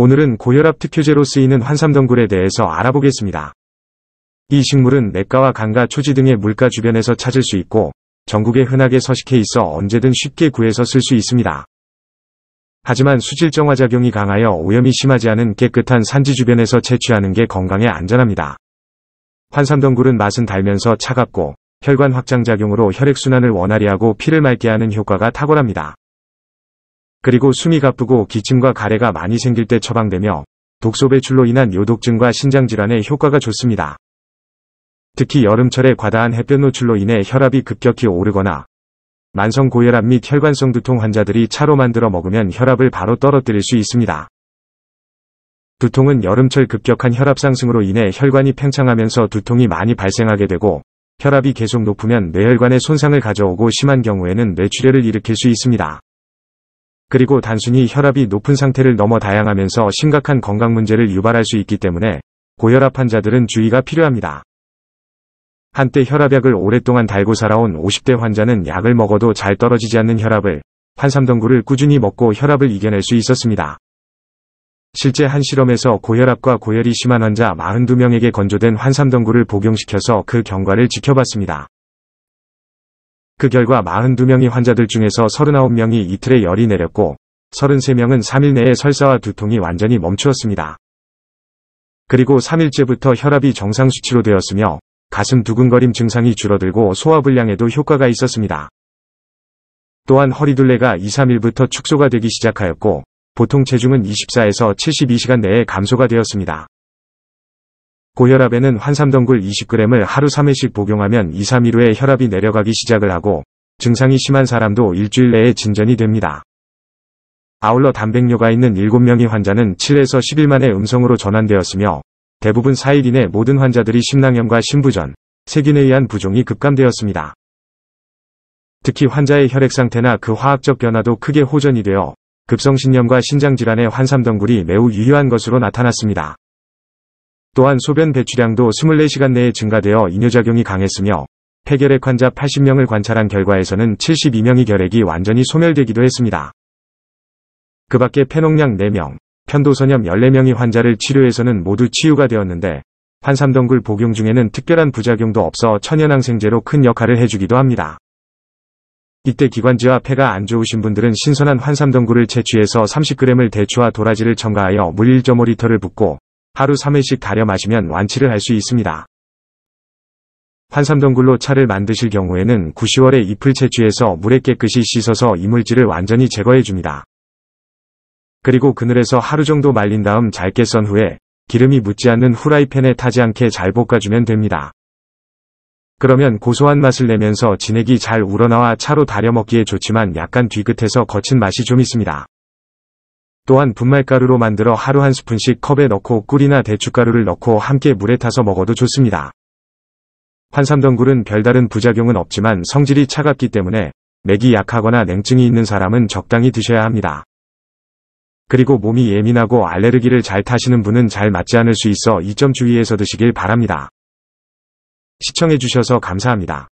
오늘은 고혈압 특효제로 쓰이는 환삼덩굴에 대해서 알아보겠습니다. 이 식물은 냇가와 강가 초지 등의 물가 주변에서 찾을 수 있고 전국에 흔하게 서식해 있어 언제든 쉽게 구해서 쓸 수 있습니다. 하지만 수질정화 작용이 강하여 오염이 심하지 않은 깨끗한 산지 주변에서 채취하는 게 건강에 안전합니다. 환삼덩굴은 맛은 달면서 차갑고 혈관 확장 작용으로 혈액순환을 원활히 하고 피를 맑게 하는 효과가 탁월합니다. 그리고 숨이 가쁘고 기침과 가래가 많이 생길 때 처방되며 독소 배출로 인한 요독증과 신장질환에 효과가 좋습니다. 특히 여름철에 과다한 햇볕 노출로 인해 혈압이 급격히 오르거나 만성 고혈압 및 혈관성 두통 환자들이 차로 만들어 먹으면 혈압을 바로 떨어뜨릴 수 있습니다. 두통은 여름철 급격한 혈압 상승으로 인해 혈관이 팽창하면서 두통이 많이 발생하게 되고 혈압이 계속 높으면 뇌혈관에 손상을 가져오고 심한 경우에는 뇌출혈을 일으킬 수 있습니다. 그리고 단순히 혈압이 높은 상태를 넘어 다양하면서 심각한 건강 문제를 유발할 수 있기 때문에 고혈압 환자들은 주의가 필요합니다. 한때 혈압약을 오랫동안 달고 살아온 50대 환자는 약을 먹어도 잘 떨어지지 않는 혈압을 판삼덩굴을 꾸준히 먹고 혈압을 이겨낼 수 있었습니다. 실제 한 실험에서 고혈압과 고열이 심한 환자 42명에게 건조된 환삼덩굴을 복용시켜서 그 경과를 지켜봤습니다. 그 결과 42명의 환자들 중에서 39명이 이틀에 열이 내렸고 33명은 3일 내에 설사와 두통이 완전히 멈추었습니다. 그리고 3일째부터 혈압이 정상 수치로 되었으며 가슴 두근거림 증상이 줄어들고 소화불량에도 효과가 있었습니다. 또한 허리둘레가 2, 3일부터 축소가 되기 시작하였고 보통 체중은 24에서 72시간 내에 감소가 되었습니다. 고혈압에는 환삼덩굴 20g을 하루 3회씩 복용하면 2, 3일 후에 혈압이 내려가기 시작을 하고 증상이 심한 사람도 일주일 내에 진전이 됩니다. 아울러 단백뇨가 있는 7명의 환자는 7에서 10일 만에 음성으로 전환되었으며 대부분 4일 이내 모든 환자들이 심낭염과 심부전, 세균에 의한 부종이 급감되었습니다. 특히 환자의 혈액 상태나 그 화학적 변화도 크게 호전이 되어 급성신염과 신장질환의 환삼덩굴이 매우 유효한 것으로 나타났습니다. 또한 소변 배출량도 24시간 내에 증가되어 이뇨작용이 강했으며 폐결핵 환자 80명을 관찰한 결과에서는 72명이 결핵이 완전히 소멸되기도 했습니다. 그 밖에 폐농량 4명, 편도선염 14명이 환자를 치료해서는 모두 치유가 되었는데 환삼덩굴 복용 중에는 특별한 부작용도 없어 천연항생제로 큰 역할을 해주기도 합니다. 이때 기관지와 폐가 안 좋으신 분들은 신선한 환삼덩굴을 채취해서 30g을 대추와 도라지를 첨가하여 물 1.5L를 붓고 하루 3회씩 달려 마시면 완치를 할 수 있습니다. 환삼덩굴로 차를 만드실 경우에는 9 0월에 잎을 채취해서 물에 깨끗이 씻어서 이물질을 완전히 제거해줍니다. 그리고 그늘에서 하루 정도 말린 다음 잘게 썬 후에 기름이 묻지 않는 후라이팬에 타지 않게 잘 볶아주면 됩니다. 그러면 고소한 맛을 내면서 진액이 잘 우러나와 차로 달여 먹기에 좋지만 약간 뒤끝에서 거친 맛이 좀 있습니다. 또한 분말가루로 만들어 하루 한 스푼씩 컵에 넣고 꿀이나 대춧가루를 넣고 함께 물에 타서 먹어도 좋습니다. 환삼덩굴은 별다른 부작용은 없지만 성질이 차갑기 때문에 맥이 약하거나 냉증이 있는 사람은 적당히 드셔야 합니다. 그리고 몸이 예민하고 알레르기를 잘 타시는 분은 잘 맞지 않을 수 있어 이점 주의해서 드시길 바랍니다. 시청해주셔서 감사합니다.